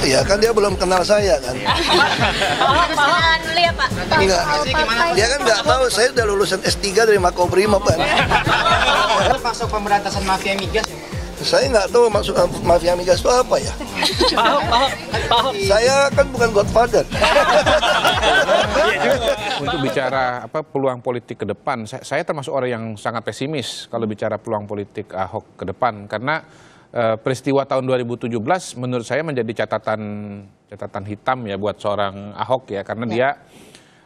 Iya kan dia belum kenal saya kan. dulu ya Pak. Enggak. Dia kan nggak tahu saya udah lulusan S3 dari Makobrimob kan. Masuk pemberantasan mafia migas ya Saya nggak tahu maksud eh, mafia migas itu apa ya. Paham, paham, paham. Saya kan bukan godfather. Iya. Untuk bicara apa peluang politik ke depan, saya, saya termasuk orang yang sangat pesimis kalau bicara peluang politik Ahok ke depan karena Eh, peristiwa tahun 2017 menurut saya menjadi catatan catatan hitam ya buat seorang Ahok ya karena ya. dia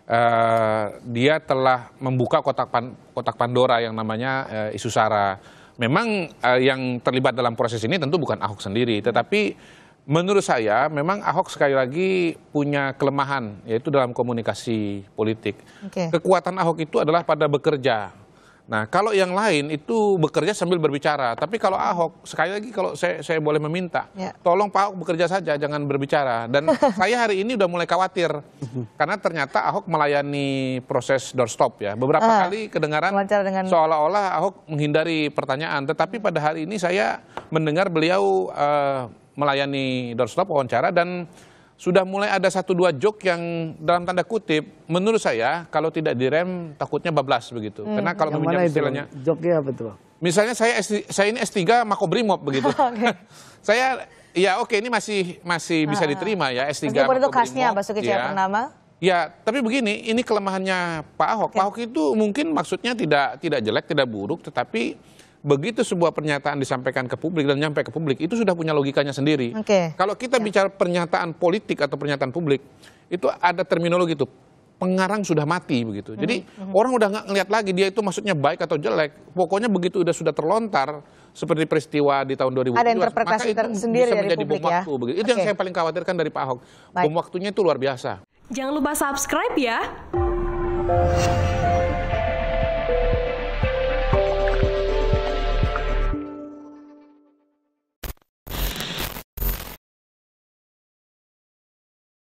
uh, dia telah membuka kotak pan, kotak Pandora yang namanya uh, isu sara. Memang uh, yang terlibat dalam proses ini tentu bukan Ahok sendiri, ya. tetapi menurut saya memang Ahok sekali lagi punya kelemahan yaitu dalam komunikasi politik. Okay. Kekuatan Ahok itu adalah pada bekerja Nah, kalau yang lain itu bekerja sambil berbicara. Tapi kalau Ahok, sekali lagi kalau saya, saya boleh meminta, ya. tolong Pak Ahok bekerja saja, jangan berbicara. Dan saya hari ini udah mulai khawatir. karena ternyata Ahok melayani proses doorstop ya. Beberapa ah, kali kedengaran dengan... seolah-olah Ahok menghindari pertanyaan. Tetapi pada hari ini saya mendengar beliau uh, melayani doorstop wawancara dan sudah mulai ada satu dua joke yang dalam tanda kutip menurut saya kalau tidak direm takutnya bablas begitu. Hmm. Karena kalau meminjam istilahnya joke apa tuh? Misalnya saya S, saya ini S3 Makobrimob begitu. saya ya oke ini masih masih bisa ah. diterima ya S3 Meskipun Makobrimob. itu khasnya Basuki ya. Purnama. Ya, tapi begini, ini kelemahannya Pak Ahok. Oke. Pak Ahok itu mungkin maksudnya tidak tidak jelek, tidak buruk, tetapi begitu sebuah pernyataan disampaikan ke publik dan nyampe ke publik itu sudah punya logikanya sendiri. Okay. Kalau kita ya. bicara pernyataan politik atau pernyataan publik itu ada terminologi itu pengarang sudah mati begitu. Mhm, Jadi -hmm. orang udah nggak ngelihat lagi dia itu maksudnya baik atau jelek. Pokoknya begitu udah sudah terlontar seperti peristiwa di tahun 2000 ada interpretasi maka itu tersendiri bisa menjadi publik bom ya. waktu. Itu okay. yang saya paling khawatirkan dari Pak Ahok. Bom waktunya itu luar biasa. Jangan lupa subscribe ya.